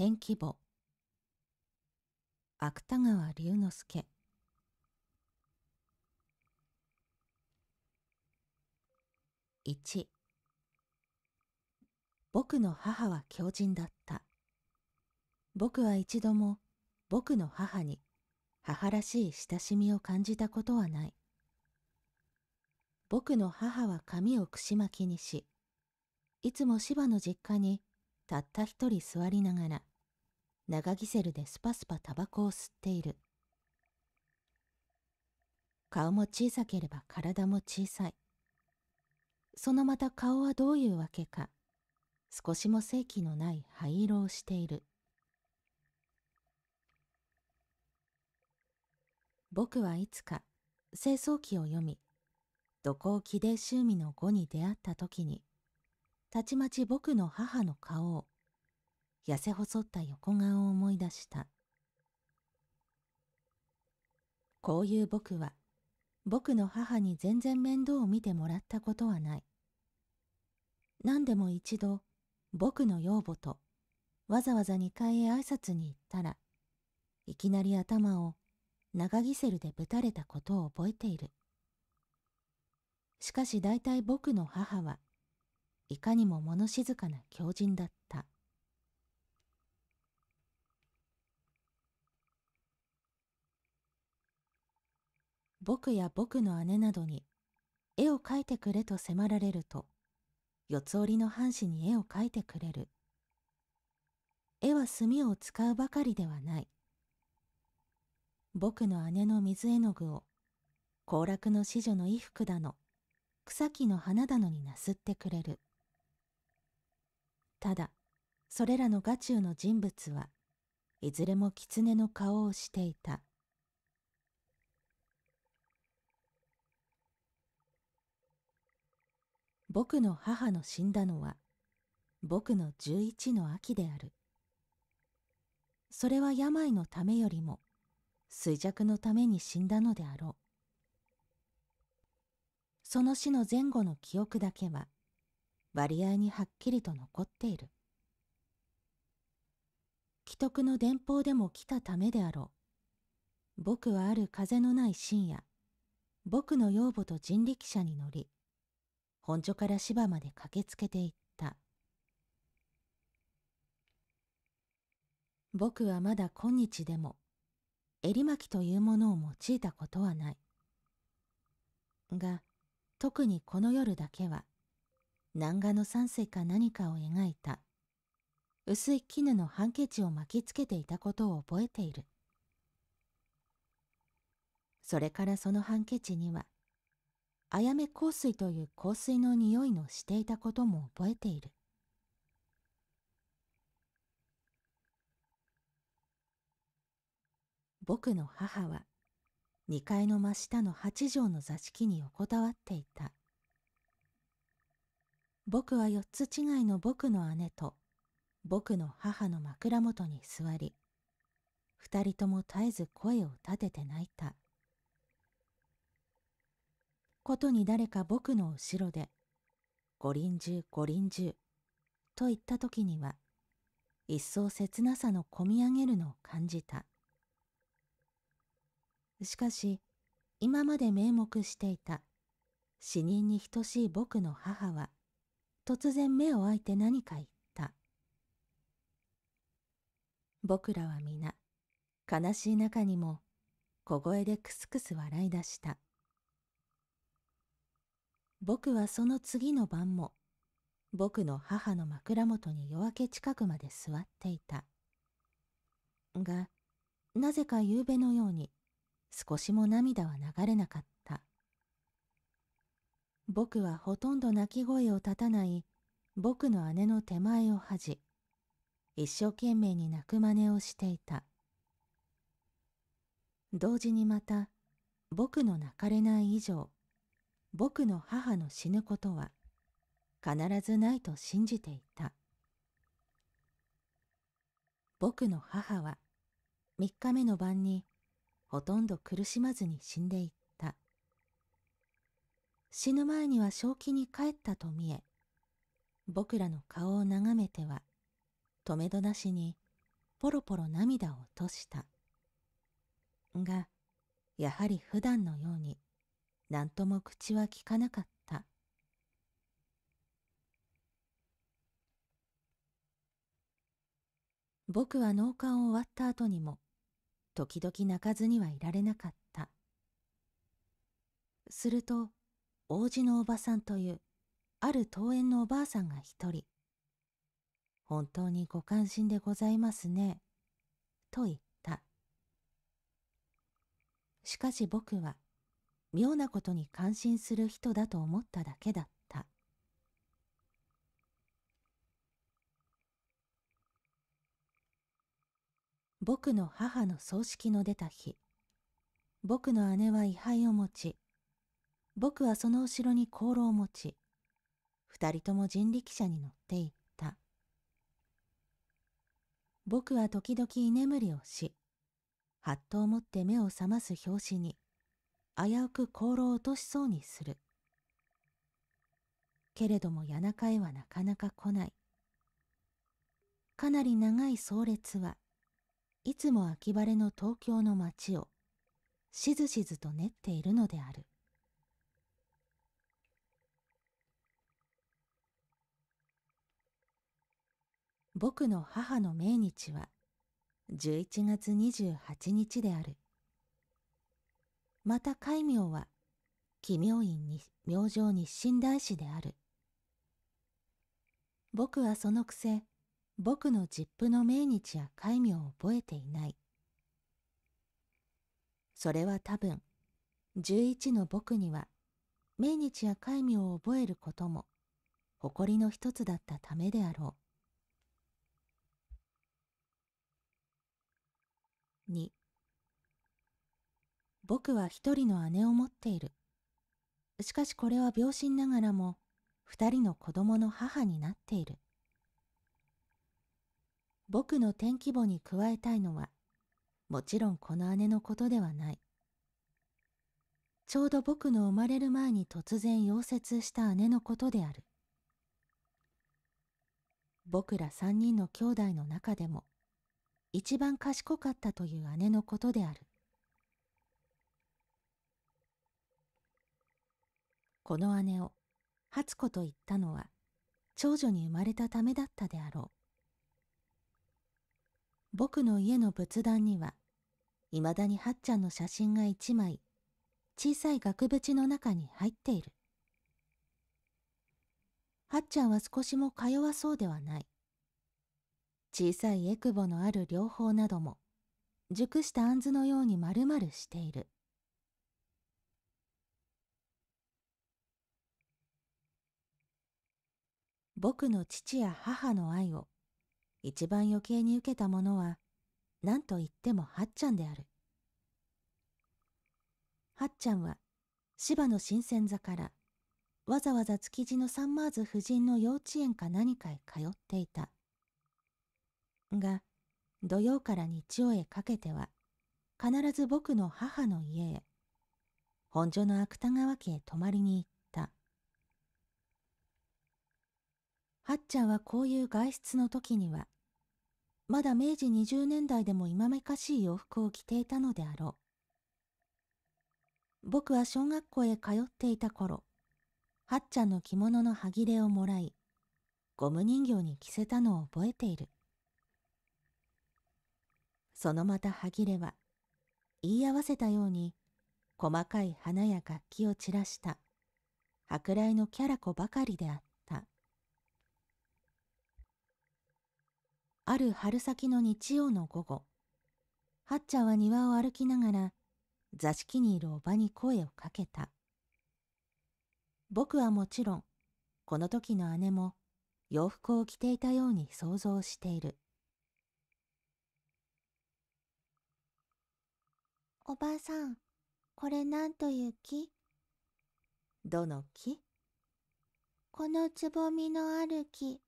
天気簿芥川龍之介僕の母は狂人だった僕は一度も僕の母に母らしい親しみを感じたことはない僕の母は髪をくし巻きにしいつも芝の実家にたった一人座りながら長ギセルでスパスパタバコを吸っている。顔も小さければ体も小さい。そのまた顔はどういうわけか、少しも正気のない灰色をしている。僕はいつか清掃記を読み、土工記伝修味の語に出会った時に、たちまち僕の母の顔を痩せ細った横顔を思い出した。こういう僕は、僕の母に全然面倒を見てもらったことはない。何でも一度、僕の養母と、わざわざ2階へ挨拶に行ったら、いきなり頭を長ギセルでぶたれたことを覚えている。しかし大体僕の母は、いかにも物静かな狂人だった。僕や僕の姉などに絵を描いてくれと迫られると四つ折りの半紙に絵を描いてくれる絵は墨を使うばかりではない僕の姉の水絵の具を行楽の子女の衣服だの草木の花だのになすってくれるただそれらの画中の人物はいずれも狐の顔をしていた僕の母の死んだのは僕の11の秋であるそれは病のためよりも衰弱のために死んだのであろうその死の前後の記憶だけは割合にはっきりと残っている既得の電報でも来たためであろう僕はある風のない深夜僕の養母と人力車に乗り本所から芝まで駆けつけていった僕はまだ今日でも襟巻きというものを用いたことはないが特にこの夜だけは南画の三水か何かを描いた薄い絹のハンケチを巻きつけていたことを覚えているそれからそのハンケチにはあやめ香水という香水の匂いのしていたことも覚えている。僕の母は2階の真下の8畳の座敷に横たわっていた。僕は4つ違いの僕の姉と僕の母の枕元に座り、2人とも絶えず声を立てて泣いた。ことに誰か僕の後ろで、ご臨終ご臨終と言った時には、一層切なさのこみ上げるのを感じた。しかし、今まで名目していた、死人に等しい僕の母は、突然目を開いて何か言った。僕らは皆、悲しい中にも、小声でクスクス笑い出した。僕はその次の晩も、僕の母の枕元に夜明け近くまで座っていた。が、なぜか夕べのように、少しも涙は流れなかった。僕はほとんど泣き声を立たない僕の姉の手前を恥じ、一生懸命に泣く真似をしていた。同時にまた、僕の泣かれない以上、僕の母の死ぬことは必ずないと信じていた僕の母は三日目の晩にほとんど苦しまずに死んでいった死ぬ前には正気に帰ったと見え僕らの顔を眺めては止めどなしにポロポロ涙を落としたがやはり普段のように何とも口はきかなかった。僕は納棺を終わった後にも、時々泣かずにはいられなかった。すると、王子のおばさんという、ある桃園のおばあさんが一人、本当にご関心でございますね、と言った。しかし僕は、妙なことに感心する人だと思っただけだった。僕の母の葬式の出た日、僕の姉は位牌を持ち、僕はその後ろに香炉を持ち、二人とも人力車に乗っていった。僕は時々居眠りをし、はっと思って目を覚ます拍子に、危うく香炉を落としそうにする。けれども谷中へはなかなか来ない。かなり長い葬列はいつも秋晴れの東京の街をしずしずと練っているのである。僕の母の命日は11月28日である。また戒名は、奇妙院に、明星に清大師である。僕はそのくせ、僕の実父の命日や戒名を覚えていない。それは多分、十一の僕には、命日や戒名を覚えることも、誇りの一つだったためであろう。二僕は一人の姉を持っている。しかしこれは病心ながらも、二人の子供の母になっている。僕の天気簿に加えたいのは、もちろんこの姉のことではない。ちょうど僕の生まれる前に突然溶接した姉のことである。僕ら三人の兄弟の中でも、一番賢かったという姉のことである。この姉を初子と言ったのは長女に生まれたためだったであろう僕の家の仏壇にはいまだにはっちゃんの写真が一枚小さい額縁の中に入っているはっちゃんは少しもか弱そうではない小さいえくぼのある両方なども熟したあんずのようにまるまるしている僕の父や母の愛を、一番余計に受けたものは、何と言ってもはっちゃんである。はっちゃんは、芝の新鮮座から、わざわざ築地のサンマーズ夫人の幼稚園か何かへ通っていた。が、土曜から日曜へかけては、必ず僕の母の家へ、本所の芥川家へ泊まりに行った。はっちゃんはこういう外出の時には、まだ明治二十年代でも今めかしい洋服を着ていたのであろう。僕は小学校へ通っていた頃、はっちゃんの着物の歯切れをもらい、ゴム人形に着せたのを覚えている。そのまた歯切れは、言い合わせたように、細かい花や楽器を散らした、舶来のキャラ子ばかりであった。ある春先の日曜の午後、ハッチャは庭を歩きながら、座敷にいるおばに声をかけた。僕はもちろん、この時の姉も洋服を着ていたように想像している。おばあさん、これなんという木どの木このつぼみのある木。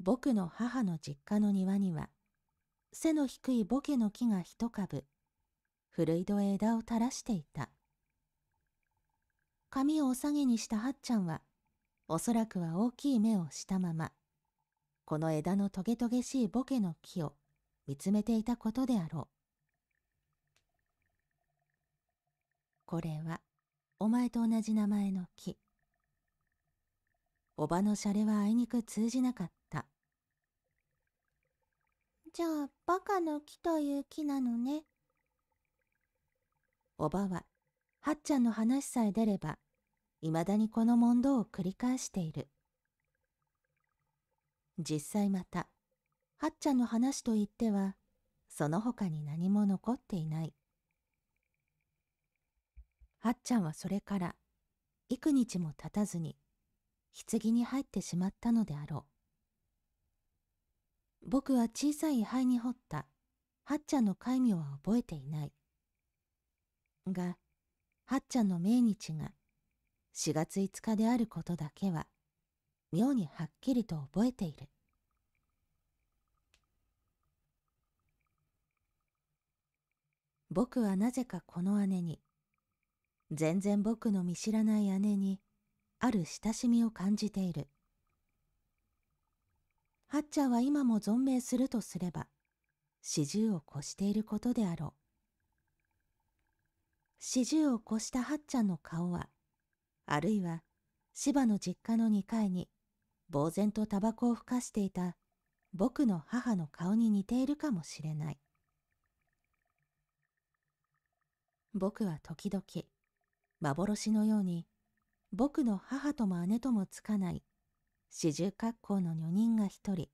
僕の母の実家の庭には、背の低いボケの木が一株、古井戸へ枝を垂らしていた。髪をお下げにしたはっちゃんは、おそらくは大きい目をしたまま、この枝のトゲトゲしいボケの木を見つめていたことであろう。これは、お前と同じ名前の木。おばのシャレはあいにく通じなかった。じゃあ、バカの木という木なのね。おばは、はっちゃんの話さえ出れば、いまだにこの問答を繰り返している。実際また、はっちゃんの話といっては、その他に何も残っていない。はっちゃんはそれから、幾日も経たずに、棺に入ってしまったのであろう。僕は小さい灰に掘ったはっちゃんの戒名は覚えていない。が、はっちゃんの命日が4月5日であることだけは妙にはっきりと覚えている。僕はなぜかこの姉に、全然僕の見知らない姉に、ある親しみを感じている。ハッチャーは今も存命するとすれば、四十を越していることであろう。四十を越したハッチャーの顔は、あるいは芝の実家の2階に、呆然とタバコをふかしていた僕の母の顔に似ているかもしれない。僕は時々、幻のように僕の母とも姉ともつかない四十格好の女人が一人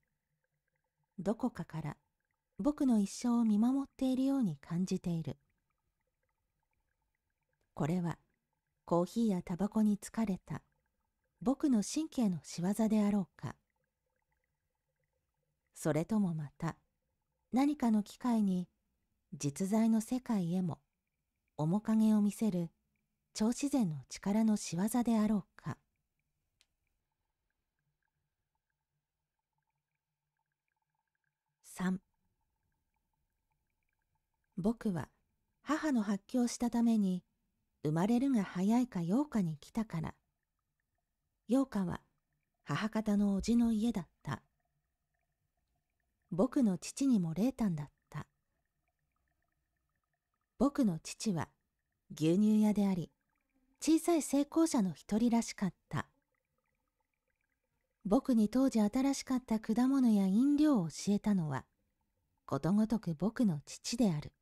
どこかから僕の一生を見守っているように感じているこれはコーヒーやタバコに疲れた僕の神経の仕業であろうかそれともまた何かの機会に実在の世界へも面影を見せる超自然の力の仕業であろうか。三。僕は母の発狂したために生まれるが早いか八日に来たから。八日は母方の叔父の家だった。僕の父にも冷淡だった。僕の父は牛乳屋であり、小さい成功者の一人らしかった。僕に当時新しかった果物や飲料を教えたのは、ことごとく僕の父である。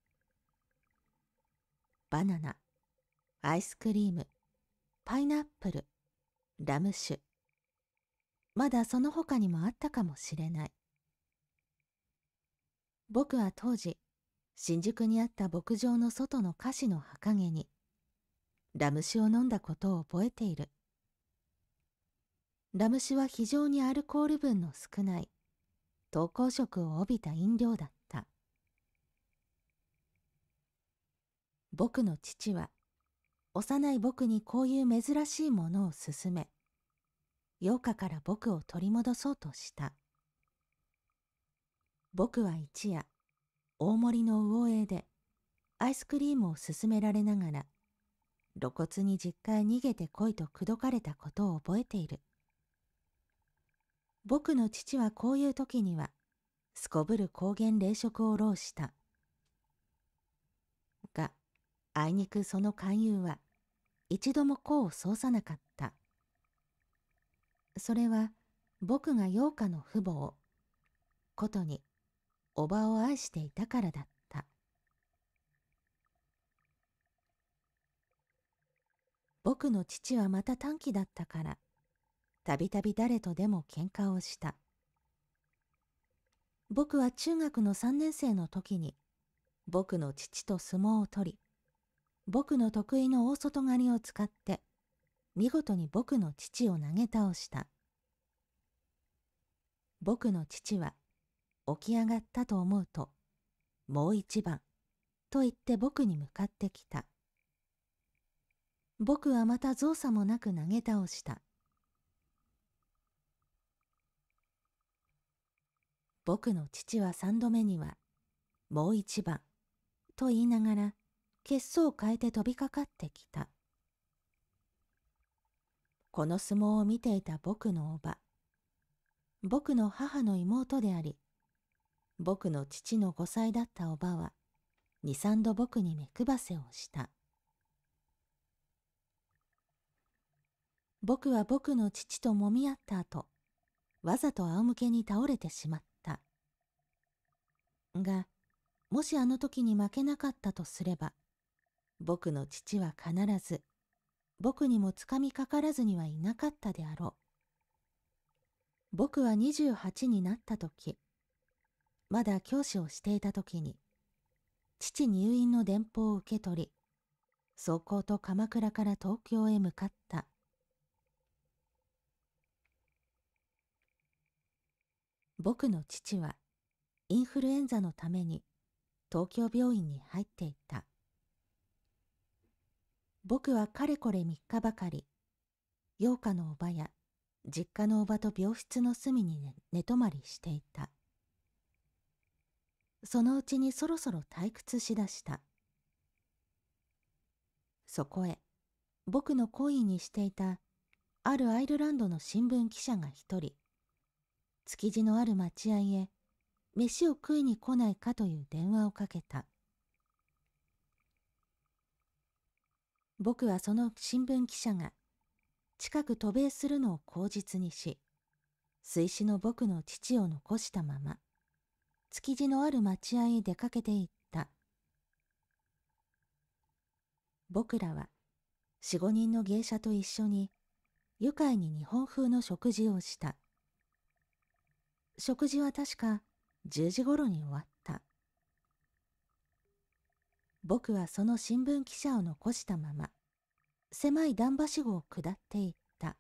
バナナ、アイスクリーム、パイナップル、ラム酒。まだその他にもあったかもしれない。僕は当時、新宿にあった牧場の外の菓子の葉陰に、ラム酒を飲んだことを覚えている。ラム酒は非常にアルコール分の少ない、投稿色を帯びた飲料だった。僕の父は、幼い僕にこういう珍しいものを勧め、8日から僕を取り戻そうとした。僕は一夜、大盛りの魚影で、アイスクリームを勧められながら、露骨に実家へ逃げてこいと口説かれたことを覚えている。僕の父はこういう時には、すこぶる高原冷食を浪した。が、あいにくその勧誘は、一度も功を奏さなかった。それは、僕が洋家の父母を、ことに、おばを愛していたからだった。僕の父はまた短気だったから、たびたび誰とでも喧嘩をした。僕は中学の三年生の時に、僕の父と相撲を取り、僕の得意の大外刈りを使って、見事に僕の父を投げ倒した。僕の父は、起き上がったと思うと、もう一番、と言って僕に向かってきた。僕はまた造作もなく投げ倒した。僕の父は三度目には、もう一番、と言いながら、血相を変えて飛びかかってきた。この相撲を見ていた僕のおば、僕の母の妹であり、僕の父の5歳だったおばは、二三度僕に目くばせをした。僕は僕の父と揉み合った後、わざと仰向けに倒れてしまった。が、もしあの時に負けなかったとすれば、僕の父は必ず、僕にもつかみかからずにはいなかったであろう。僕は28になった時、まだ教師をしていた時に、父入院の電報を受け取り、走行と鎌倉から東京へ向かった。僕の父はインフルエンザのために東京病院に入っていった。僕はかれこれ3日ばかり、陽花のおばや実家のおばと病室の隅に、寝泊まりしていた。そのうちにそろそろ退屈しだした。そこへ、僕の恋意にしていた、あるアイルランドの新聞記者が一人、築地のある待合へ、飯を食いに来ないかという電話をかけた。僕はその新聞記者が、近く渡米するのを口実にし、水死の僕の父を残したまま、築地のある待合へ出かけていった。僕らは、四五人の芸者と一緒に、愉快に日本風の食事をした。食事は確か10時ろに終わった。僕はその新聞記者を残したまま、狭い段橋号を下っていった。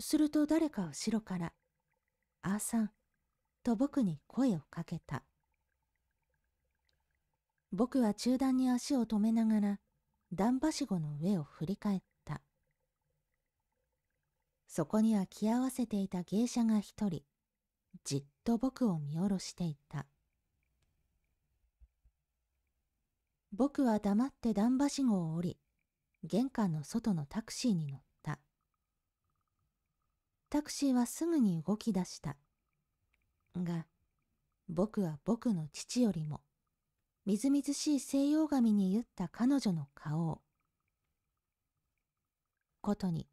すると誰か後ろから、あーさん、と僕に声をかけた。僕は中段に足を止めながら、段橋号の上を振り返ったそこには着合わせていた芸者が一人、じっと僕を見下ろしていた。僕は黙って段橋号を降り、玄関の外のタクシーに乗った。タクシーはすぐに動き出した。が、僕は僕の父よりも、みずみずしい西洋髪に言った彼女の顔を、ことに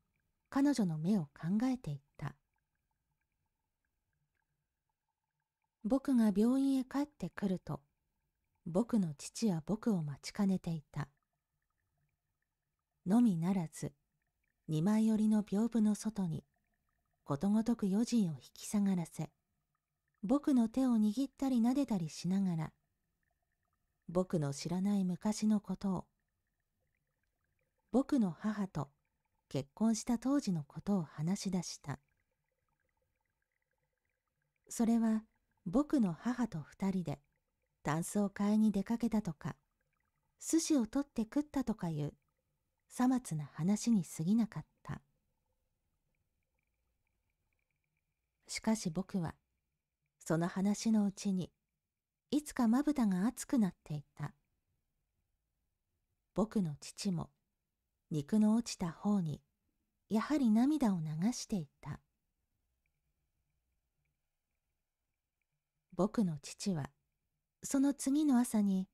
彼女の目を考えていった。僕が病院へ帰ってくると、僕の父は僕を待ちかねていた。のみならず、二枚寄りの屏風の外に、ことごとく余人を引き下がらせ、僕の手を握ったり撫でたりしながら、僕の知らない昔のことを、僕の母と結婚した当時のことを話し出した。それは僕の母と二人で、タンスを買いに出かけたとか、寿司を取って食ったとかいう、さまつな話に過ぎなかった。しかし僕は、その話のうちに、いつかまぶたが熱くなっていた。僕の父も、肉の落ちた方にやはり涙を流していた僕の父はその次の朝に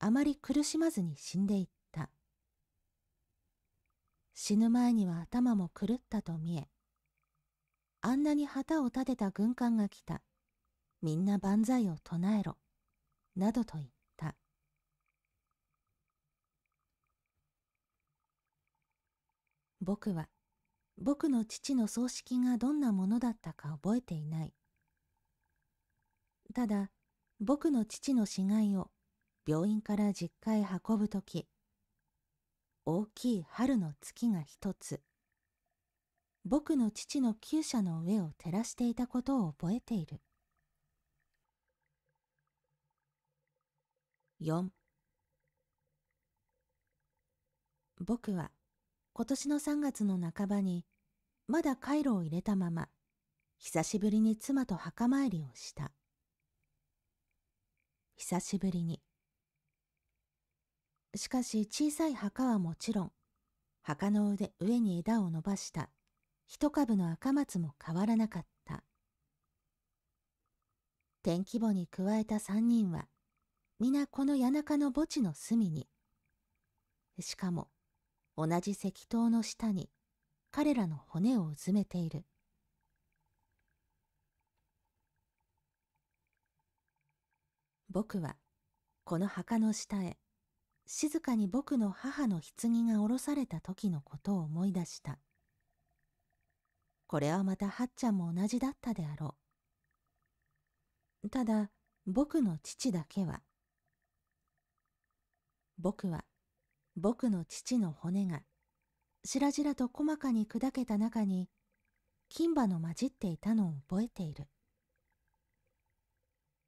あまり苦しまずに死んでいった死ぬ前には頭も狂ったと見えあんなに旗を立てた軍艦が来たみんな万歳を唱えろなどと言った。僕は、僕の父の葬式がどんなものだったか覚えていない。ただ、僕の父の死骸を病院から実家へ運ぶとき、大きい春の月が一つ、僕の父の厩舎の上を照らしていたことを覚えている。4僕は今年の3月の半ばに、まだカイロを入れたまま、久しぶりに妻と墓参りをした。久しぶりに。しかし小さい墓はもちろん、墓の上上に枝を伸ばした一株の赤松も変わらなかった。天規模に加えた三人は、皆この谷中の墓地の隅に、しかも同じ石塔の下に彼らの骨をうずめている。僕はこの墓の下へ静かに僕の母の棺が下ろされた時のことを思い出した。これはまたはっちゃんも同じだったであろう。ただ僕の父だけは僕は僕の父の骨が、しらじらと細かに砕けた中に、金歯の混じっていたのを覚えている。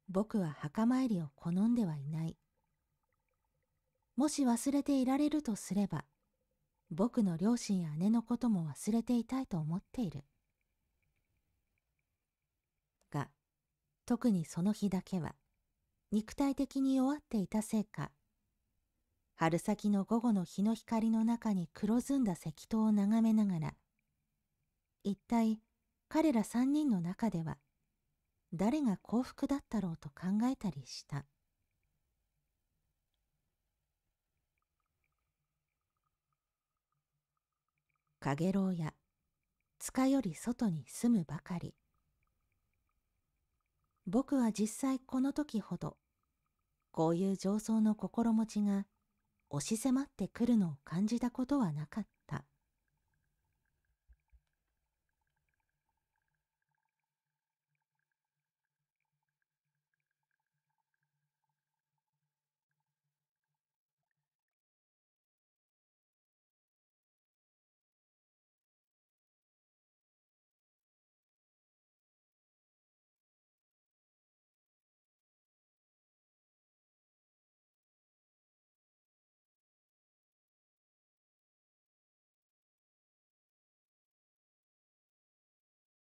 僕は墓参りを好んではいない。もし忘れていられるとすれば、僕の両親や姉のことも忘れていたいと思っている。が、特にその日だけは、肉体的に弱っていたせいか、春先の午後の日の光の中に黒ずんだ石灯を眺めながら、一体彼ら三人の中では、誰が幸福だったろうと考えたりした。かげろうや、塚より外に住むばかり。僕は実際この時ほど、こういう上層の心持ちが押し迫ってくるのを感じたことはなかった。